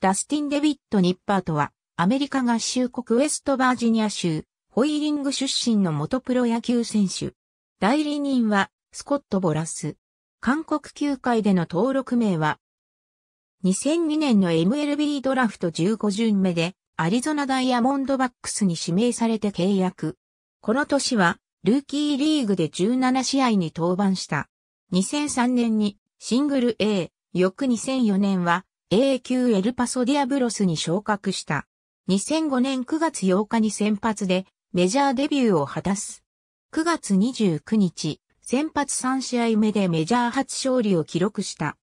ダスティン・デビット・ニッパーとは、アメリカ合衆国ウェストバージニア州、ホイーリング出身の元プロ野球選手。代理人は、スコット・ボラス。韓国球界での登録名は、2002年の MLB ドラフト15巡目で、アリゾナダイヤモンドバックスに指名されて契約。この年は、ルーキーリーグで17試合に登板した。2003年にシングル A、翌2004年は A 級エルパソディアブロスに昇格した。2005年9月8日に先発でメジャーデビューを果たす。9月29日、先発3試合目でメジャー初勝利を記録した。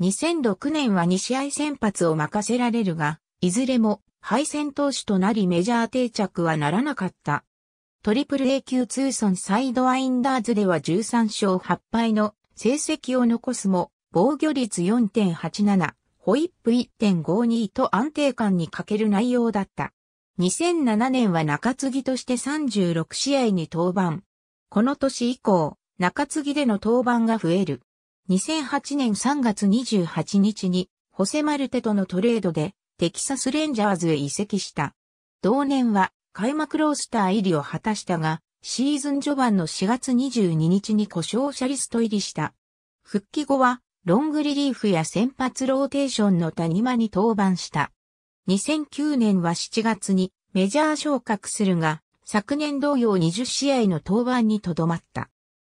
2006年は2試合先発を任せられるが、いずれも敗戦投手となりメジャー定着はならなかった。トリプル A 級ソンサイドワインダーズでは13勝8敗の成績を残すも、防御率4.87、ホイップ1.52と安定感に欠ける内容だった。2007年は中継ぎとして36試合に登板。この年以降、中継ぎでの登板が増える。2008年3月28日に、ホセマルテとのトレードで、テキサスレンジャーズへ移籍した。同年は、開幕ロースター入りを果たしたが、シーズン序盤の4月22日に故障者リスト入りした。復帰後は、ロングリリーフや先発ローテーションの谷間に登板した。2009年は7月にメジャー昇格するが、昨年同様20試合の登板にとどまった。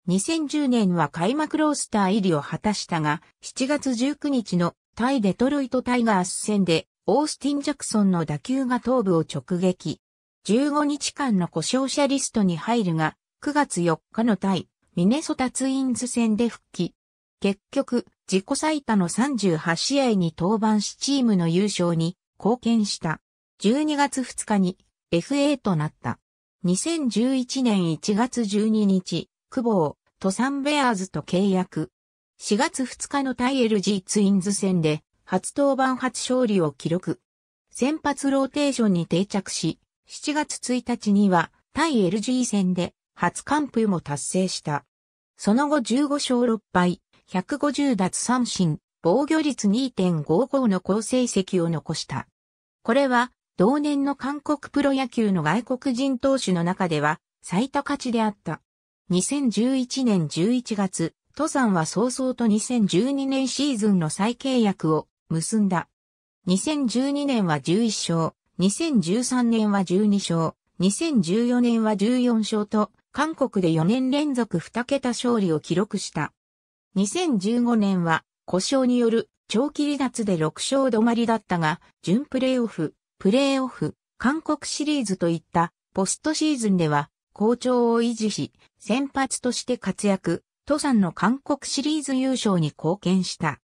2010年は開幕ロースター入りを果たしたが、7月19日の対デトロイトタイガース戦で、オースティン・ジャクソンの打球が頭部を直撃。15日間の故障者リストに入るが、9月4日の対ミネソタツインズ戦で復帰。結局、自己最多の38試合に登板しチームの優勝に貢献した。12月2日に FA となった。2011年1月12日、久保、トサンベアーズと契約。4月2日の対 LG ツインズ戦で、初登板初勝利を記録。先発ローテーションに定着し、7月1日には、対 LG 戦で、初完封も達成した。その後15勝6敗、150奪三振、防御率2.55の好成績を残した。これは、同年の韓国プロ野球の外国人投手の中では、最多勝ちであった。2011年11月、登山は早々と2012年シーズンの再契約を結んだ。2012年は11勝、2013年は12勝、2014年は14勝と、韓国で4年連続2桁勝利を記録した。2015年は故障による長期離脱で6勝止まりだったが、準プレーオフ、プレーオフ、韓国シリーズといったポストシーズンでは好調を維持し、先発として活躍、登山の韓国シリーズ優勝に貢献した。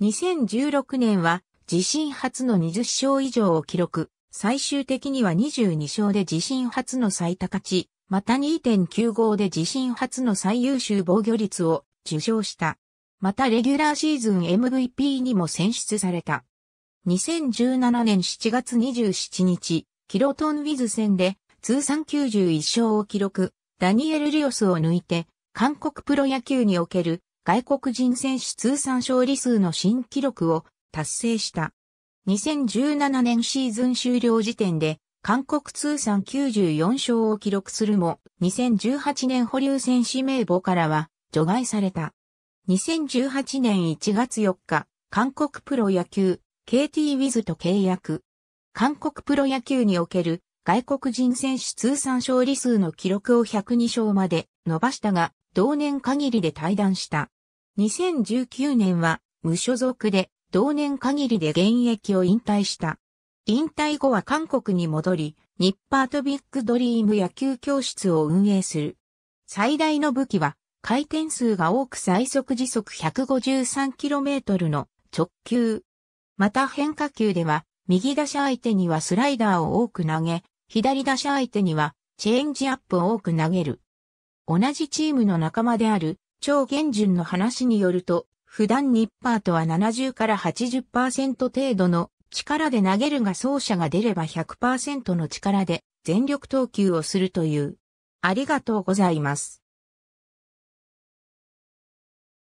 2016年は自身初の20勝以上を記録、最終的には22勝で自身初の最多勝ち、また2.95で自身初の最優秀防御率を受賞した。またレギュラーシーズン MVP にも選出された。2017年7月27日、キロトンウィズ戦で通算91勝を記録、ダニエル・リオスを抜いて、韓国プロ野球における外国人選手通算勝利数の新記録を達成した。2017年シーズン終了時点で、韓国通算94勝を記録するも、2018年保留選手名簿からは、除外された。2018年1月4日、韓国プロ野球、KT ウィズと契約。韓国プロ野球における外国人選手通算勝利数の記録を102勝まで伸ばしたが、同年限りで退団した。2019年は無所属で同年限りで現役を引退した。引退後は韓国に戻り、ニッパートビッグドリーム野球教室を運営する。最大の武器は回転数が多く最速時速 153km の直球。また変化球では、右打者相手にはスライダーを多く投げ、左打者相手にはチェンジアップを多く投げる。同じチームの仲間である、超元順の話によると、普段ニッパーとは70から80%程度の力で投げるが走者が出れば100%の力で全力投球をするという。ありがとうございます。